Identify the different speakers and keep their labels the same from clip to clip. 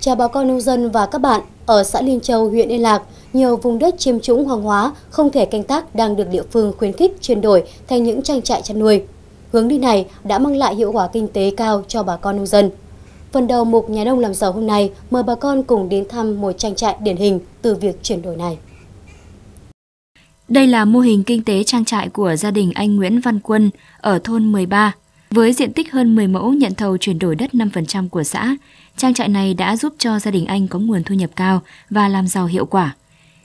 Speaker 1: Chào bà con nông dân và các bạn, ở xã Liên Châu, huyện Yên Lạc, nhiều vùng đất chiêm trũng hoang hóa không thể canh tác đang được địa phương khuyến khích chuyển đổi thành những trang trại chăn nuôi. Hướng đi này đã mang lại hiệu quả kinh tế cao cho bà con nông dân. Phần đầu mục nhà nông làm giàu hôm nay mời bà con cùng đến thăm một trang trại điển hình từ việc chuyển đổi này.
Speaker 2: Đây là mô hình kinh tế trang trại của gia đình anh Nguyễn Văn Quân ở thôn 13, với diện tích hơn 10 mẫu nhận thầu chuyển đổi đất 5% của xã, trang trại này đã giúp cho gia đình anh có nguồn thu nhập cao và làm giàu hiệu quả.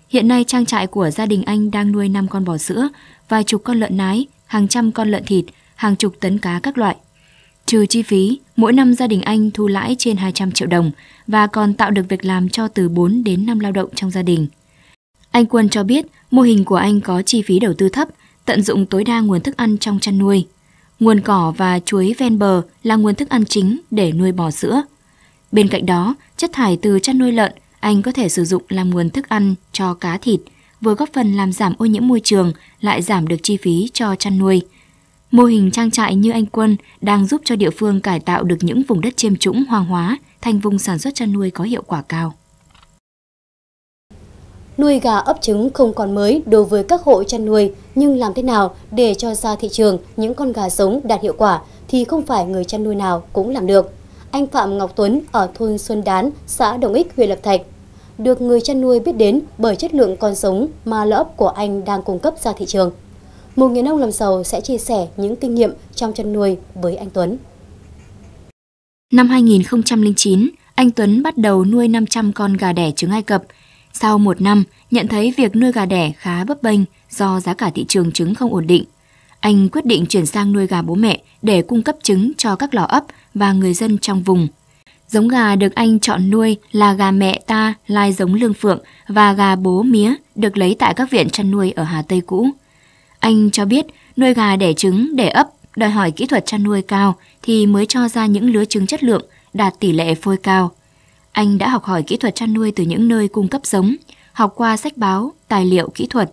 Speaker 2: Hiện nay trang trại của gia đình anh đang nuôi 5 con bò sữa, vài chục con lợn nái, hàng trăm con lợn thịt, hàng chục tấn cá các loại. Trừ chi phí, mỗi năm gia đình anh thu lãi trên 200 triệu đồng và còn tạo được việc làm cho từ 4 đến 5 lao động trong gia đình. Anh Quân cho biết mô hình của anh có chi phí đầu tư thấp, tận dụng tối đa nguồn thức ăn trong chăn nuôi. Nguồn cỏ và chuối ven bờ là nguồn thức ăn chính để nuôi bò sữa. Bên cạnh đó, chất thải từ chăn nuôi lợn anh có thể sử dụng làm nguồn thức ăn cho cá thịt, vừa góp phần làm giảm ô nhiễm môi trường, lại giảm được chi phí cho chăn nuôi. Mô hình trang trại như anh Quân đang giúp cho địa phương cải tạo được những vùng đất chiêm trũng hoang hóa thành vùng sản xuất chăn nuôi có hiệu quả cao.
Speaker 1: Nuôi gà ấp trứng không còn mới đối với các hộ chăn nuôi, nhưng làm thế nào để cho ra thị trường những con gà giống đạt hiệu quả thì không phải người chăn nuôi nào cũng làm được. Anh Phạm Ngọc Tuấn ở thôn Xuân Đán, xã Đồng Ích, huyện Lập Thạch, được người chăn nuôi biết đến bởi chất lượng con giống mà lợn của anh đang cung cấp ra thị trường. Một người nông làm giàu sẽ chia sẻ những kinh nghiệm trong chăn nuôi với anh Tuấn.
Speaker 2: Năm 2009, anh Tuấn bắt đầu nuôi 500 con gà đẻ trứng Ai Cập – sau một năm, nhận thấy việc nuôi gà đẻ khá bấp bênh do giá cả thị trường trứng không ổn định. Anh quyết định chuyển sang nuôi gà bố mẹ để cung cấp trứng cho các lò ấp và người dân trong vùng. Giống gà được anh chọn nuôi là gà mẹ ta lai giống lương phượng và gà bố mía được lấy tại các viện chăn nuôi ở Hà Tây cũ. Anh cho biết nuôi gà đẻ trứng để ấp đòi hỏi kỹ thuật chăn nuôi cao thì mới cho ra những lứa trứng chất lượng đạt tỷ lệ phôi cao – anh đã học hỏi kỹ thuật chăn nuôi từ những nơi cung cấp giống, học qua sách báo, tài liệu kỹ thuật.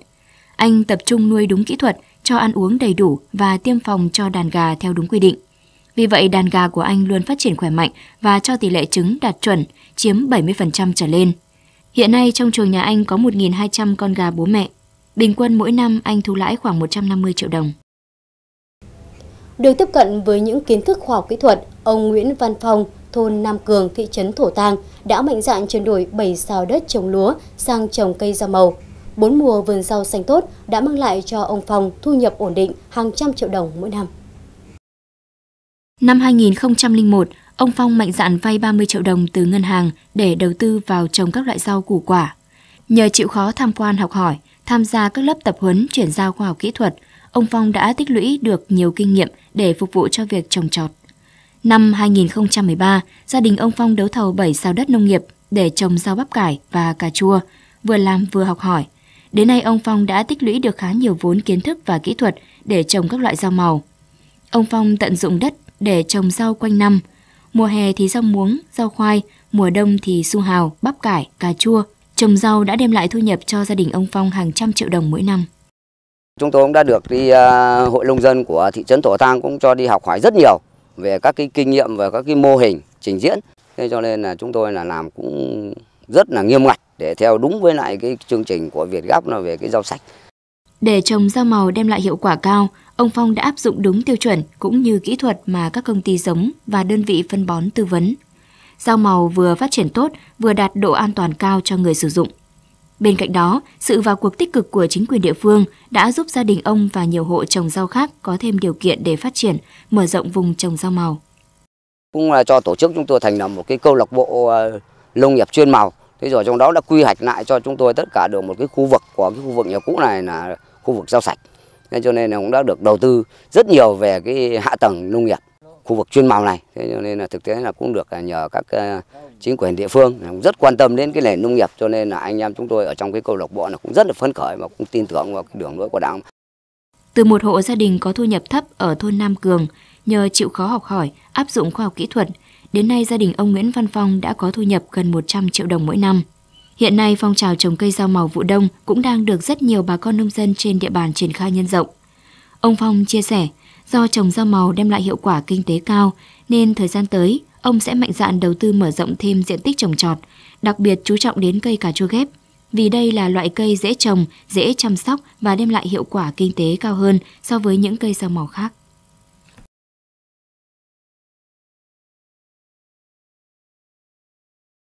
Speaker 2: Anh tập trung nuôi đúng kỹ thuật, cho ăn uống đầy đủ và tiêm phòng cho đàn gà theo đúng quy định. Vì vậy, đàn gà của anh luôn phát triển khỏe mạnh và cho tỷ lệ trứng đạt chuẩn, chiếm 70% trở lên. Hiện nay, trong chuồng nhà anh có 1.200 con gà bố mẹ. Bình quân mỗi năm, anh thu lãi khoảng 150 triệu đồng.
Speaker 1: Được tiếp cận với những kiến thức khoa học kỹ thuật, ông Nguyễn Văn Phong, thôn Nam Cường, thị trấn Thổ Tàng đã mạnh dạn chuyển đổi 7 sao đất trồng lúa sang trồng cây rau màu. Bốn mùa vườn rau xanh tốt đã mang lại cho ông Phong thu nhập ổn định hàng trăm triệu đồng mỗi năm.
Speaker 2: Năm 2001, ông Phong mạnh dạn vay 30 triệu đồng từ ngân hàng để đầu tư vào trồng các loại rau củ quả. Nhờ chịu khó tham quan học hỏi, tham gia các lớp tập huấn chuyển giao khoa học kỹ thuật, ông Phong đã tích lũy được nhiều kinh nghiệm để phục vụ cho việc trồng trọt. Năm 2013, gia đình ông Phong đấu thầu 7 sao đất nông nghiệp để trồng rau bắp cải và cà chua, vừa làm vừa học hỏi. Đến nay ông Phong đã tích lũy được khá nhiều vốn kiến thức và kỹ thuật để trồng các loại rau màu. Ông Phong tận dụng đất để trồng rau quanh năm. Mùa hè thì rau muống, rau khoai, mùa đông thì su hào, bắp cải, cà chua. Trồng rau đã đem lại thu nhập cho gia đình ông Phong hàng trăm triệu đồng mỗi năm.
Speaker 3: Chúng tôi cũng đã được đi uh, hội nông dân của thị trấn Tổ Thang cũng cho đi học hỏi rất nhiều về các cái kinh nghiệm và các cái mô hình trình diễn. Thế cho nên là chúng tôi là làm cũng rất là nghiêm ngặt để theo đúng với lại cái chương trình của Việt Gáp là về cái rau sạch.
Speaker 2: Để trồng rau màu đem lại hiệu quả cao, ông Phong đã áp dụng đúng tiêu chuẩn cũng như kỹ thuật mà các công ty giống và đơn vị phân bón tư vấn. Rau màu vừa phát triển tốt, vừa đạt độ an toàn cao cho người sử dụng. Bên cạnh đó, sự vào cuộc tích cực của chính quyền địa phương đã giúp gia đình ông và nhiều hộ trồng rau khác có thêm điều kiện để phát triển, mở rộng vùng trồng rau màu.
Speaker 3: Cũng là cho tổ chức chúng tôi thành lập một cái câu lạc bộ à, nông nghiệp chuyên màu. Thế rồi trong đó đã quy hoạch lại cho chúng tôi tất cả được một cái khu vực của cái khu vực nhà cũ này là khu vực rau sạch. Nên cho nên là cũng đã được đầu tư rất nhiều về cái hạ tầng nông nghiệp khu vực chuyên màu này thế cho nên là thực tế là cũng được à, nhờ các à, chính quyền địa phương rất quan tâm đến cái nền nông nghiệp cho nên là anh em chúng tôi ở trong cái câu lạc bộ là cũng rất là phấn khởi và cũng tin tưởng vào cái đường lối của đảng
Speaker 2: từ một hộ gia đình có thu nhập thấp ở thôn Nam Cường nhờ chịu khó học hỏi áp dụng khoa học kỹ thuật đến nay gia đình ông Nguyễn Văn Phong đã có thu nhập gần 100 triệu đồng mỗi năm hiện nay phong trào trồng cây rau màu vụ đông cũng đang được rất nhiều bà con nông dân trên địa bàn triển khai nhân rộng ông Phong chia sẻ Do trồng rau màu đem lại hiệu quả kinh tế cao, nên thời gian tới, ông sẽ mạnh dạn đầu tư mở rộng thêm diện tích trồng trọt, đặc biệt chú trọng đến cây cà chua ghép, vì đây là loại cây dễ trồng, dễ chăm sóc và đem lại hiệu quả kinh tế cao hơn so với những cây rau màu khác.